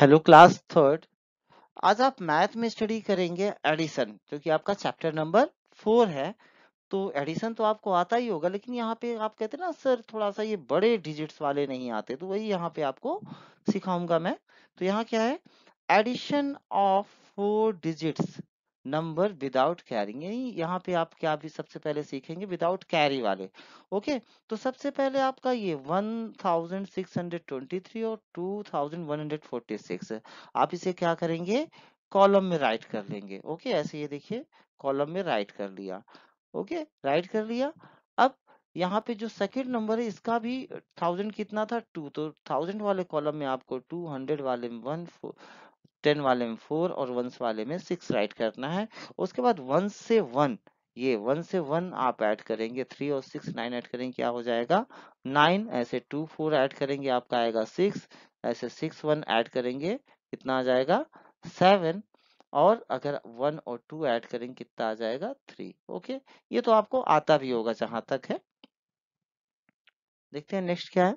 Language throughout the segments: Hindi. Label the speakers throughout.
Speaker 1: हेलो क्लास थर्ड आज आप मैथ में स्टडी करेंगे एडिशन क्योंकि आपका चैप्टर नंबर फोर है तो एडिशन तो आपको आता ही होगा लेकिन यहाँ पे आप कहते हैं ना सर थोड़ा सा ये बड़े डिजिट्स वाले नहीं आते तो वही यहाँ पे आपको सिखाऊंगा मैं तो यहाँ क्या है addition of four digits number without carrying यही यहाँ पे आप क्या भी सबसे पहले सीखेंगे विदाउट कैरी वाले ओके तो सबसे पहले आपका ये 1623 और 2146 आप इसे क्या करेंगे कॉलम में राइट कर लेंगे ओके ऐसे ये देखिए कॉलम में राइट कर लिया ओके राइट कर लिया अब यहाँ पे जो सेकंड नंबर है इसका भी थाउजेंड कितना था टू तो थाउजेंड वाले कॉलम में आपको टू हंड्रेड वाले में वन टेन वाले में फोर और वंस वाले में सिक्स राइट करना है उसके बाद वन से वन ये वन से वन आप ऐड करेंगे थ्री और सिक्स नाइन ऐड करेंगे क्या हो जाएगा नाइन ऐसे टू फोर ऐड करेंगे आपका आएगा सिक्स ऐसे सिक्स वन ऐड करेंगे कितना आ जाएगा सेवन और अगर वन और टू ऐड करेंगे कितना आ जाएगा थ्री ओके ये तो आपको आता भी होगा जहां तक है देखते हैं नेक्स्ट क्या है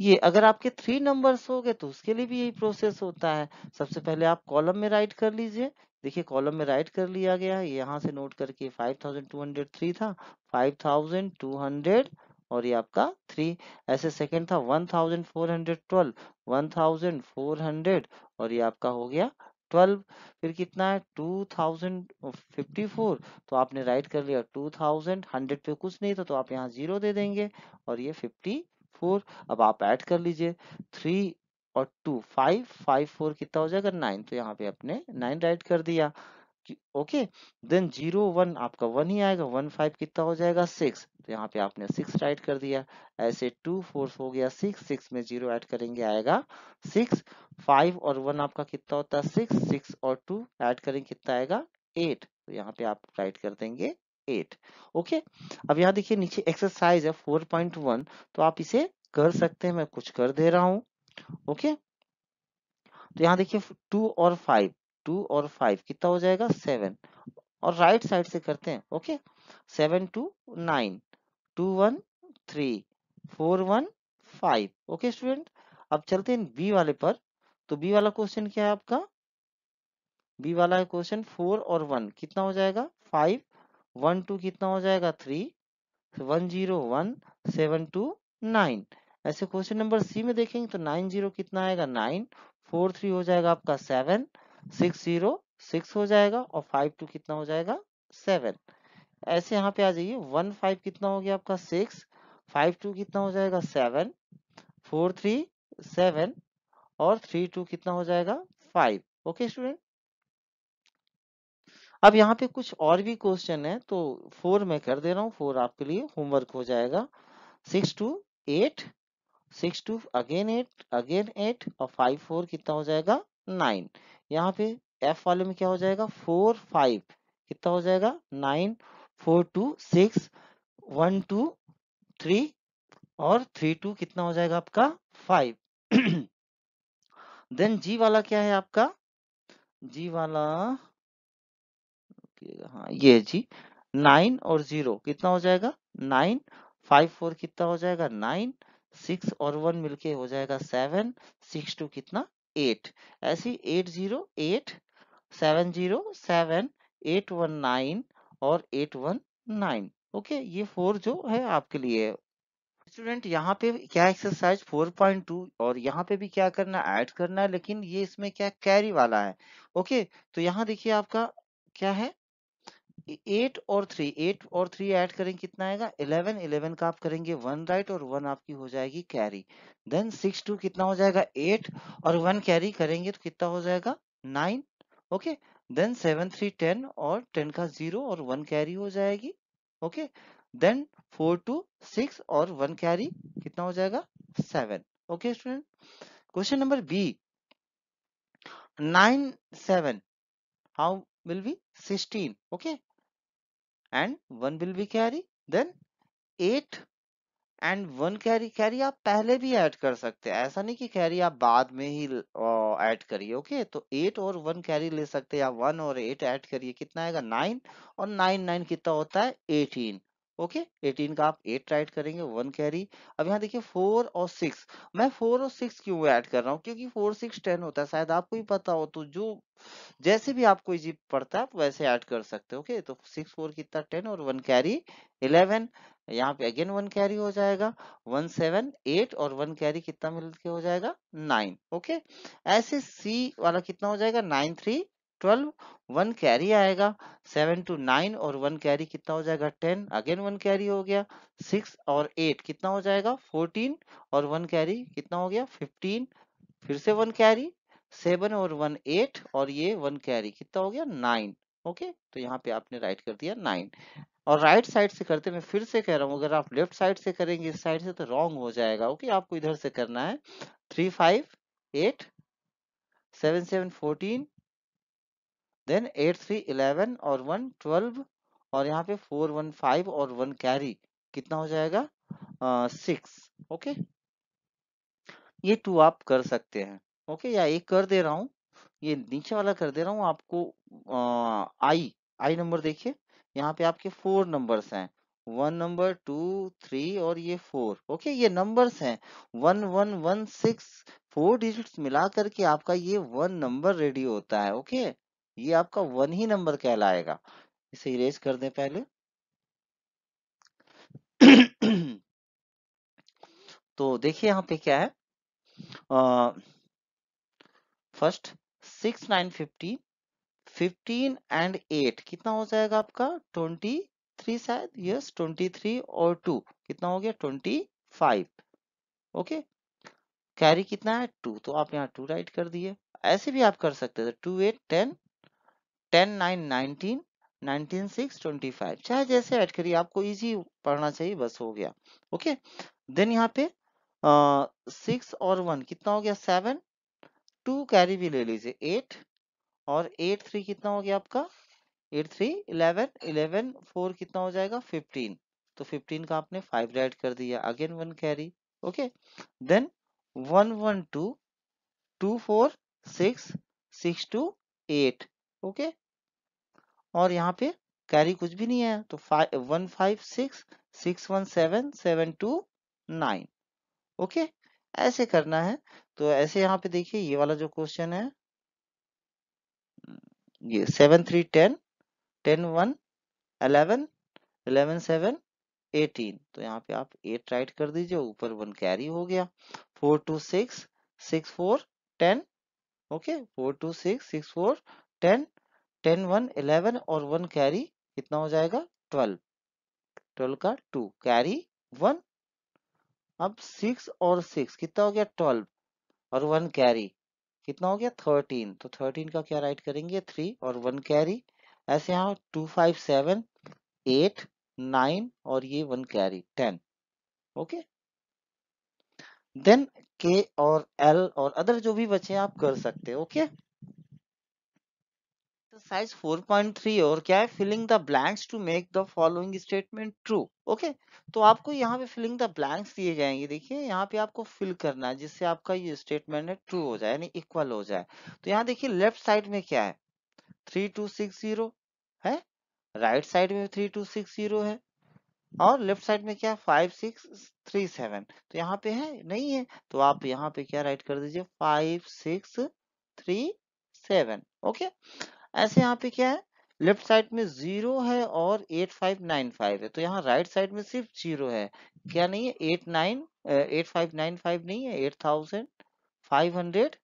Speaker 1: ये अगर आपके थ्री नंबर्स हो गए तो उसके लिए भी यही प्रोसेस होता है सबसे पहले आप कॉलम में राइट कर लीजिए देखिए कॉलम में राइट कर लिया गया है यहाँ से नोट करके 5203 था 5200 और ये आपका थ्री ऐसे सेकंड था 1412 1400 और ये आपका हो गया 12 फिर कितना है 2054 तो आपने राइट कर लिया हंड्रेड पे कुछ नहीं था तो आप यहाँ जीरो दे देंगे और ये फिफ्टी फोर अब आप ऐड कर लीजिए थ्री और टू फाइव फाइव फोर कितना हो जाएगा नाइन तो यहाँ पे आपने नाइन राइट कर दिया ओके देन जीरो वन आपका वन ही आएगा वन फाइव कितना हो जाएगा सिक्स तो यहाँ पे आपने सिक्स राइट कर दिया ऐसे टू फोर हो गया सिक्स सिक्स में जीरो ऐड करेंगे आएगा सिक्स फाइव और वन आपका कितना होता है सिक्स सिक्स और टू ऐड करेंगे कितना आएगा एट तो यहाँ पे आप राइट कर देंगे एट ओके अब यहाँ देखिए नीचे एक्सरसाइज है फोर पॉइंट वन तो आप इसे कर सकते हैं मैं कुछ कर दे रहा हूँ ओके तो यहाँ देखिए टू और फाइव टू और फाइव कितना हो जाएगा सेवन और राइट right साइड से करते हैं okay seven two nine two one three four one five okay student अब चलते हैं बी वाले पर तो बी वाला क्वेश्चन क्या है आपका बी वाला क्वेश्चन फोर और वन कितना हो जाएगा फाइव वन टू कितना हो जाएगा three one zero one seven two nine ऐसे क्वेश्चन नंबर सी में देखेंगे तो नाइन जीरो कितना आएगा नाइन फोर थ्री हो जाएगा आपका सेवन सिक्स जीरो सिक्स हो जाएगा और फाइव टू कितना हो जाएगा सेवन ऐसे यहाँ पे आ जाइए वन फाइव कितना हो गया आपका सिक्स फाइव टू कितना हो जाएगा सेवन फोर थ्री सेवन और थ्री टू कितना हो जाएगा फाइव ओके स्टूडेंट अब यहाँ पे कुछ और भी क्वेश्चन है तो फोर मैं कर दे रहा हूँ फोर आपके लिए होमवर्क हो जाएगा six two eight six two again eight again eight और फाइव फोर कितना हो जाएगा नाइन यहाँ पे एफ वाले में क्या हो जाएगा फोर फाइव कितना हो जाएगा nine four two six one two three और थ्री टू कितना हो जाएगा आपका फाइव देन जी वाला क्या है आपका जी वाला लीजिएगा हाँ ये जी नाइन और जीरो कितना हो जाएगा नाइन फाइव फोर कितना हो जाएगा नाइन सिक्स और वन मिलके हो जाएगा सेवन सिक्स टू कितना एट ऐसी eight zero eight seven zero seven eight one nine और एट वन नाइन ओके ये फोर जो है आपके लिए स्टूडेंट यहाँ पे क्या एक्सरसाइज 4.2 और यहाँ पे भी क्या करना ऐड करना है लेकिन ये इसमें क्या कैरी वाला है ओके तो यहाँ देखिए आपका क्या है एट और थ्री एट और थ्री ऐड करें कितना आएगा इलेवन इलेवन का आप करेंगे वन राइट और वन आपकी हो जाएगी कैरी देन सिक्स टू कितना हो जाएगा एट और वन कैरी करेंगे तो कितना हो जाएगा nine okay then seven three ten और टेन का जीरो और वन कैरी हो जाएगी okay then four two six और वन कैरी कितना हो जाएगा seven okay student question number B nine seven how will be 16 okay and one will be carry then eight and one carry carry आप पहले भी add कर सकते हैं ऐसा नहीं कि कैरी आप बाद में ही add करिए ओके तो एट और वन कैरी ले सकते हैं या वन और एट add करिए कितना आएगा नाइन और नाइन नाइन कितना होता है एटीन ओके okay? 18 का आप 8 राइट करेंगे वन कैरी अब यहाँ देखिए फोर और सिक्स मैं फोर और सिक्स क्यों ऐड कर रहा हूँ क्योंकि फोर सिक्स टेन होता है शायद आपको ही पता हो तो जो जैसे भी आपको इजी पड़ता है वैसे ऐड कर सकते हो ओके okay? तो सिक्स फोर कितना टेन और वन कैरी इलेवन यहाँ पे अगेन वन कैरी हो जाएगा वन सेवन एट और वन कैरी कितना मिल के हो जाएगा नाइन ओके okay? ऐसे सी वाला कितना हो जाएगा nine three twelve one carry आएगा सेवन टू नाइन और वन कैरी कितना हो जाएगा टेन अगेन वन कैरी हो गया सिक्स और एट कितना हो जाएगा फोर्टीन और वन कैरी कितना हो गया फिफ्टीन फिर से वन कैरी सेवन और वन एट और ये वन कैरी कितना हो गया नाइन ओके तो यहाँ पे आपने राइट कर दिया नाइन और राइट साइड से करते मैं फिर से कह रहा हूँ अगर आप लेफ्ट साइड से करेंगे इस साइड से तो रॉन्ग हो जाएगा ओके okay? आपको इधर से करना है three five eight seven seven fourteen then eight three eleven और वन ट्वेल्व और यहाँ पे फोर वन फाइव और वन कैरी कितना हो जाएगा सिक्स uh, ओके okay? ये टू आप कर सकते हैं ओके okay? या एक कर दे रहा हूँ ये नीचे वाला कर दे रहा हूँ आपको आई आई नंबर देखिए यहाँ पे आपके फोर नंबर्स हैं वन नंबर टू थ्री और ये फोर ओके ये नंबर्स हैं one one one six four digit मिला करके आपका ये वन नंबर रेडी होता है ओके ये आपका वन ही नंबर कहलाएगा इसे इरेज कर दें पहले तो देखिए यहां पे क्या है first six nine fifty fifteen and eight कितना हो जाएगा आपका ट्वेंटी थ्री शायद यस ट्वेंटी थ्री और टू कितना हो गया ट्वेंटी फाइव ओके कैरी कितना है टू तो आप यहाँ टू राइट कर दिए ऐसे भी आप कर सकते थे two eight ten ten nine nineteen nineteen six twenty five चाहे जैसे ऐड करिए आपको इजी पढ़ना चाहिए बस हो गया ओके देन यहाँ पे सिक्स और वन कितना हो गया सेवन टू कैरी भी ले लीजिए एट और एट थ्री कितना हो गया आपका eight three eleven eleven four कितना हो जाएगा फिफ्टीन तो फिफ्टीन का आपने फाइव राइड कर दिया again one carry okay then one one two two four six six two eight okay और यहाँ पे कैरी कुछ भी नहीं है तो five one five six six one seven seven two nine okay ऐसे करना है तो ऐसे यहाँ पे देखिए ये वाला जो क्वेश्चन है हम्म, ये seven three ten ten one eleven eleven seven eighteen तो यहाँ पे आप एट राइट कर दीजिए ऊपर वन कैरी हो गया four two six six four ten okay four two six six four ten ten one eleven और वन कैरी कितना हो जाएगा ट्वेल्व ट्वेल्व का टू कैरी वन अब सिक्स और सिक्स कितना हो गया ट्वेल्व और वन कैरी कितना हो गया थर्टीन तो थर्टीन का क्या राइट करेंगे थ्री और वन कैरी ऐसे यहाँ two five seven eight nine और ये one carry ten okay then के और एल और अदर जो भी बचे आप कर सकते ओके okay? एक्सरसाइज 4.3 और क्या है filling the blanks to make the following statement true okay तो आपको यहाँ पे फिलिंग द ब्लैंक्स दिए जाएंगे देखिए यहाँ पे आपको फिल करना है जिससे आपका ये स्टेटमेंट है ट्रू हो जाए यानी इक्वल हो जाए तो यहाँ देखिए लेफ्ट साइड में क्या है थ्री टू सिक्स जीरो है राइट साइड में थ्री टू सिक्स जीरो है और लेफ्ट साइड में क्या है फाइव सिक्स थ्री सेवन तो यहाँ पे है नहीं है तो आप यहाँ पे क्या राइट कर दीजिए five six three seven okay ऐसे यहाँ पे क्या है लेफ्ट साइड में जीरो है और एट फाइव नाइन फाइव है तो यहाँ राइट साइड में सिर्फ जीरो है क्या नहीं है eight nine eight five nine five नहीं है eight thousand five hundred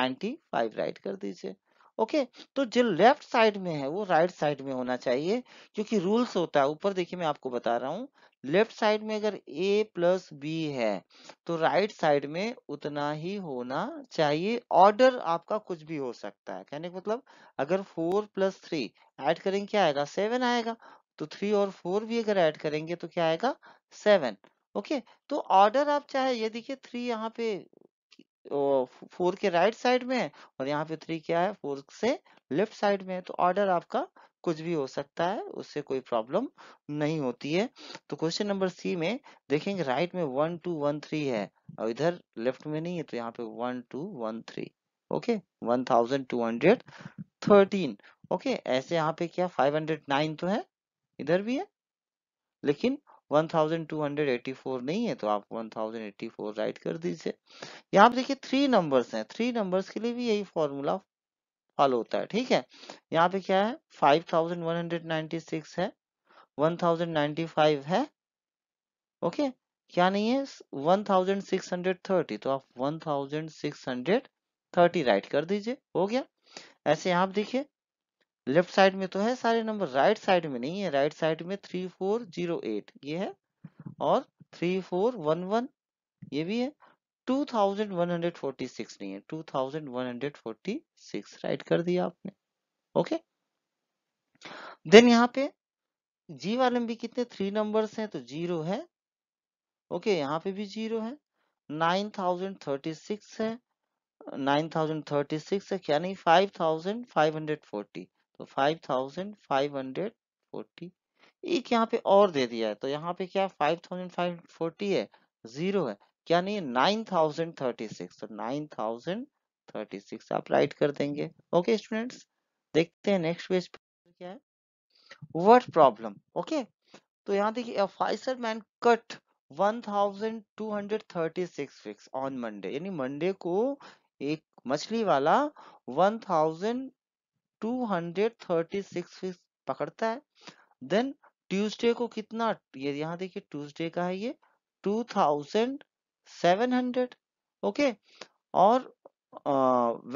Speaker 1: ninety five right कर दीजिए ओके okay, तो जो लेफ्ट साइड में है वो राइट right साइड में होना चाहिए क्योंकि रूल्स होता है ऊपर देखिए मैं आपको बता रहा हूँ लेफ्ट साइड में अगर ए प्लस बी है तो राइट right साइड में उतना ही होना चाहिए ऑर्डर आपका कुछ भी हो सकता है कहने का मतलब अगर फोर प्लस थ्री एड करेंगे क्या आएगा सेवन आएगा तो थ्री और फोर भी अगर ऐड करेंगे तो क्या आएगा सेवन ओके तो ऑर्डर आप चाहे ये देखिए थ्री यहाँ पे फोर के राइट right साइड में है और यहाँ पे थ्री क्या है फोर से लेफ्ट साइड में है तो ऑर्डर आपका कुछ भी हो सकता है उससे कोई प्रॉब्लम नहीं होती है तो क्वेश्चन नंबर सी में देखेंगे राइट में वन टू वन थ्री है और इधर लेफ्ट में नहीं है तो यहाँ पे one two one three okay one thousand two hundred thirteen okay ऐसे यहाँ पे क्या फाइव हंड्रेड नाइन तो है इधर भी है लेकिन 1284 नहीं है तो आप 1084 राइट कर दीजिए यहाँ पे देखिए थ्री नंबर्स हैं थ्री नंबर्स के लिए भी यही फॉर्मूला हल होता है ठीक है यहाँ पे क्या है 5196 है 1095 है ओके क्या नहीं है 1630 तो आप 1630 राइट कर दीजिए हो गया ऐसे आप देखिए लेफ्ट साइड में तो है सारे नंबर राइट साइड में नहीं है राइट साइड में 3408 ये है और 3411 ये भी है 2146 नहीं है 2146 राइट कर दिया आपने ओके देन यहाँ पे जी वाले में भी कितने थ्री नंबर्स हैं तो जीरो है ओके okay, यहाँ पे भी जीरो है 9036 है 9036 है क्या नहीं 5540 तो 5540 एक यहाँ पे और दे दिया है तो यहाँ पे क्या 5540 है जीरो है क्या नहीं है नाइन थाउजेंड थर्टी सिक्स तो नाइन थाउजेंड थर्टी सिक्स आप राइट कर देंगे ओके स्टूडेंट्स देखते हैं नेक्स्ट पेज क्या है वर्ड प्रॉब्लम ओके तो यहाँ देखिए fisherman caught 1236 fish on Monday यानी मंडे को एक मछली वाला 1236 फिक्स पकड़ता है देन ट्यूसडे को कितना ये यहाँ देखिए ट्यूसडे का है ये 700 ओके okay? और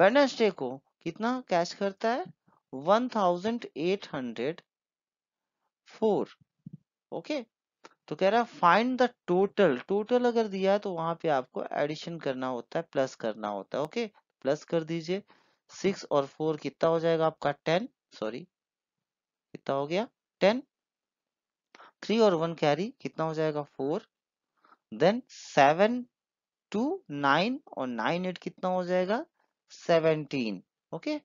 Speaker 1: वेनेसडे को कितना कैश करता है 1804 ओके okay? तो कह रहा है फाइंड द टोटल टोटल अगर दिया है तो वहां पे आपको एडिशन करना होता है प्लस करना होता है ओके okay? प्लस कर दीजिए सिक्स और फोर कितना हो जाएगा आपका टेन सॉरी कितना हो गया टेन थ्री और वन कैरी कितना हो जाएगा four then seven two nine और नाइन एट कितना हो जाएगा सेवनटीन ओके okay?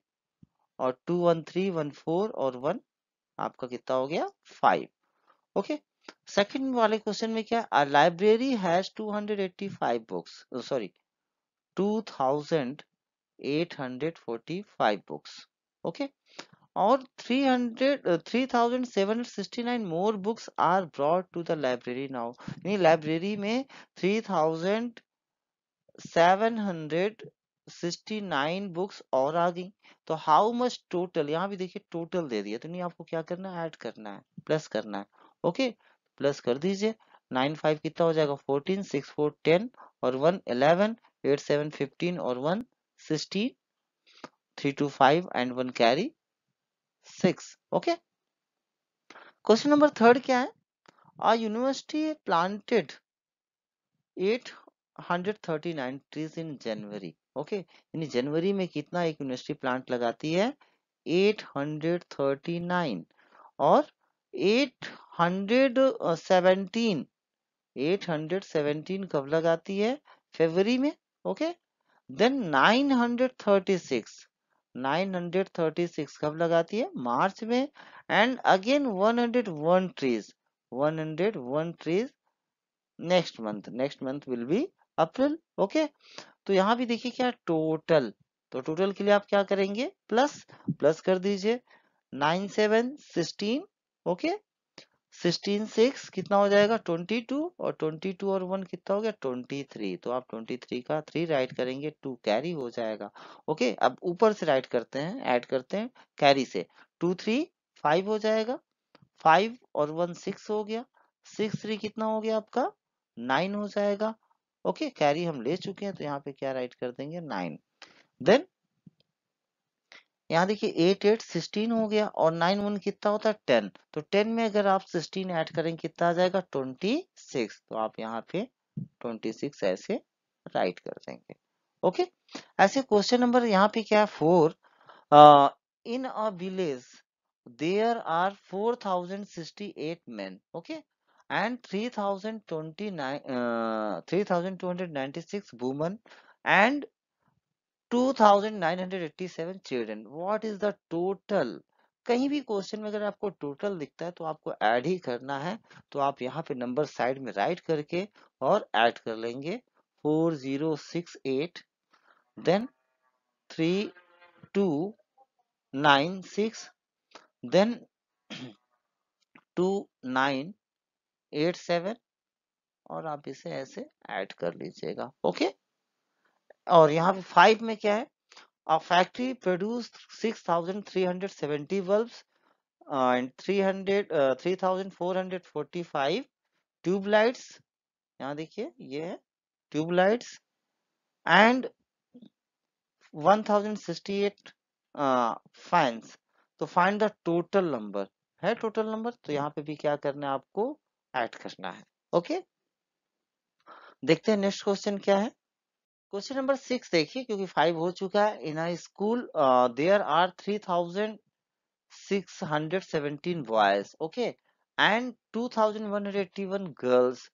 Speaker 1: और two one three one four और वन आपका कितना हो गया फाइव ओके सेकंड वाले क्वेश्चन में क्या है library has 285 books sorry 2845 books okay or 300 3769 more books are brought to the library now यानी लाइब्रेरी में 3769 बुक्स और आ गई तो हाउ मच टोटल यहाँ भी देखिए टोटल दे दिया तो नहीं आपको क्या करना है ऐड करना है प्लस करना है ओके प्लस कर दीजिए नाइन फाइव कितना हो जाएगा फोर्टीन सिक्स फोर टेन और one eleven eight seven fifteen और one sixteen three two five and one carry six okay question number third क्या है a university planted 839 trees in January okay यानी जनवरी में कितना एक यूनिवर्सिटी प्लांट लगाती है 839 और 817 817 uh, कब लगाती है फरवरी में ओके देन 936 936 कब लगाती है मार्च में and again 101 trees 101 trees next month next month will be April okay तो यहाँ भी देखिए क्या टोटल तो टोटल के लिए आप क्या करेंगे प्लस प्लस कर दीजिए nine seven sixteen okay sixteen six कितना हो जाएगा ट्वेंटी टू और ट्वेंटी टू और वन कितना हो गया ट्वेंटी थ्री तो आप ट्वेंटी थ्री का थ्री राइट करेंगे टू कैरी हो जाएगा ओके अब ऊपर से राइट करते हैं ऐड करते हैं कैरी से टू थ्री फाइव हो जाएगा फाइव और वन सिक्स हो गया सिक्स थ्री कितना हो गया आपका नाइन हो जाएगा ओके कैरी हम ले चुके हैं तो यहाँ पे क्या राइट कर देंगे नाइन देन यहाँ देखिए एट एट सिक्सटीन हो गया और नाइन वन कितना होता है टेन तो टेन में अगर आप सिक्सटीन ऐड करेंगे कितना आ जाएगा ट्वेंटी सिक्स तो आप यहाँ पे ट्वेंटी सिक्स ऐसे राइट कर देंगे ओके ऐसे क्वेश्चन नंबर यहाँ पे क्या है four in a village there are four thousand sixty eight man okay and three thousand twenty three thousand two hundred ninety six woman and 2987 children what is the total कहीं भी क्वेश्चन में अगर आपको टोटल दिखता है तो आपको ऐड ही करना है तो आप यहाँ पे नंबर साइड में राइट करके और ऐड कर लेंगे 4068 देन 3296 देन 2987 और आप इसे ऐसे ऐड कर लीजिएगा ओके okay? और यहाँ पे फाइव में क्या है a factory produce six thousand three hundred seventy bulb and three three hundred thousand four hundred forty five lights यहाँ देखिए ये है and one thousand sixty eight fans तो फाइंड द टोटल नंबर है टोटल नंबर तो यहाँ पे भी क्या करना है आपको ऐड करना है ओके देखते हैं नेक्स्ट क्वेश्चन क्या है क्वेश्चन नंबर सिक्स देखिए क्योंकि फाइव हो चुका है in school there are three thousand six hundred seventeen boys okay and two thousand one hundred eighty one girls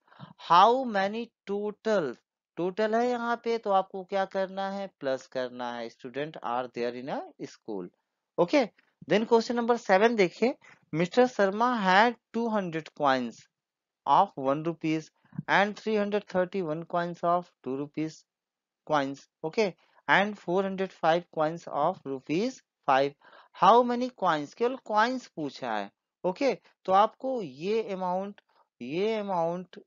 Speaker 1: how many total total है यहाँ पे तो आपको क्या करना है प्लस करना है student are there in a school okay then question number seven देखिए mister Sharma had two hundred coins of one rupees and three hundred thirty one coins of two rupees coins okay and 405 coins of rupees 5 how many coins केवल coins पूछा है okay, तो आपको ये amount ये amount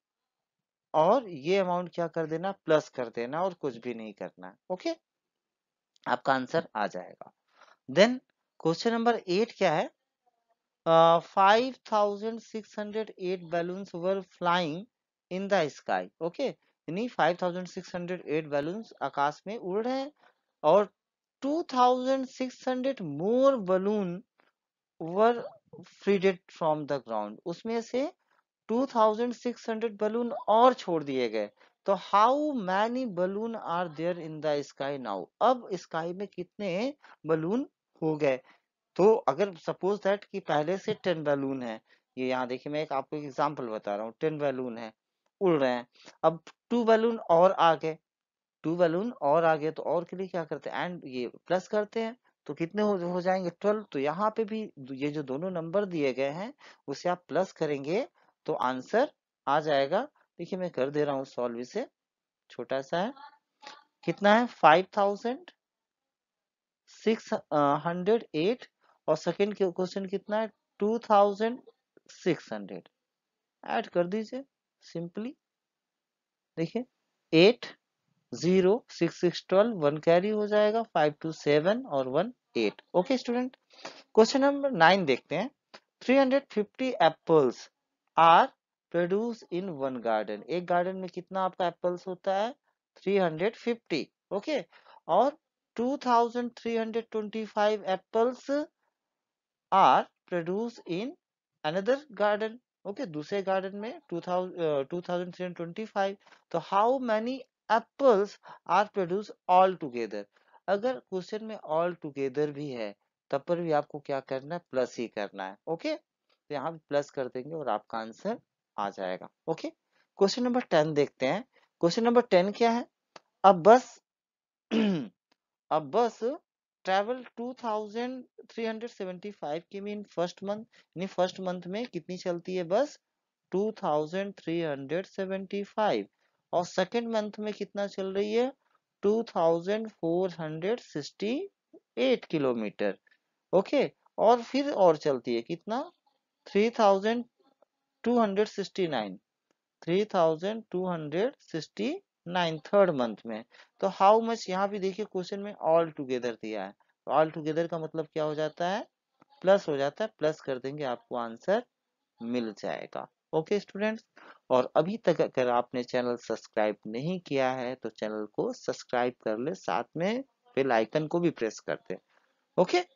Speaker 1: और ये अमाउंट क्या कर देना प्लस कर देना और कुछ भी नहीं करना ओके आपका आंसर आ जाएगा देन क्वेश्चन नंबर एट क्या है five thousand six hundred eight balloons were flying in the sky okay यानी 5608 balloons आकाश में उड़ रहे हैं और 2600 more balloon were freed from the ground उसमें से 2600 बलून और छोड़ दिए गए तो how many balloon are there in the sky now अब स्काई में कितने बलून हो गए तो अगर सपोज दैट कि पहले से टेन बैलून है ये यहाँ देखिए मैं एक आपको एग्जाम्पल बता रहा हूँ टेन बैलून है उड़ रहे हैं अब टू बैलून और आ गए टू बैलून और आगे तो और के लिए क्या करते हैं एंड ये प्लस करते हैं तो कितने हो, हो जाएंगे ट्वेल्व तो यहाँ पे भी ये जो दोनों नंबर दिए गए हैं उसे आप प्लस करेंगे तो आंसर आ जाएगा देखिए मैं कर दे रहा हूँ सॉल्व इसे छोटा सा है कितना है five thousand six hundred eight और सेकेंड क्वेश्चन कितना है two thousand six hundred add कर दीजिए सिंपली देखिए eight zero six six twelve one carry हो जाएगा फाइव टू सेवन और one eight okay student question number nine देखते हैं three hundred fifty apples are produce in one garden एक गार्डन में कितना आपका एप्पल्स होता है थ्री हंड्रेड फिफ्टी ओके और two thousand three hundred twenty five apples are produce in another garden okay दूसरे गार्डन में टू थाउजेंड ट्वेंटी तो how many apples are produce all together अगर क्वेश्चन में ऑल टुगेदर भी है तब पर भी आपको क्या करना है प्लस ही करना है ओके तो यहाँ प्लस कर देंगे और आपका आंसर आ जाएगा ओके क्वेश्चन नंबर टेन देखते हैं क्वेश्चन नंबर टेन क्या है अब बस अब बस ट्रैवल 2375 किमी इन फर्स्ट मंथ यानी फर्स्ट मंथ में कितनी चलती है बस 2375 और सेकंड मंथ में कितना चल रही है 2468 किलोमीटर ओके और फिर और चलती है कितना 3269 3269 नाइन थर्ड मंथ में तो हाउ मच यहाँ भी देखिए क्वेश्चन में ऑल टुगेदर दिया है तो ऑल टुगेदर का मतलब क्या हो जाता है प्लस हो जाता है प्लस कर देंगे आपको आंसर मिल जाएगा ओके स्टूडेंट्स और अभी तक अगर आपने चैनल सब्सक्राइब नहीं किया है तो चैनल को सब्सक्राइब कर ले साथ में बेल आइकन को भी प्रेस कर दे ओके okay?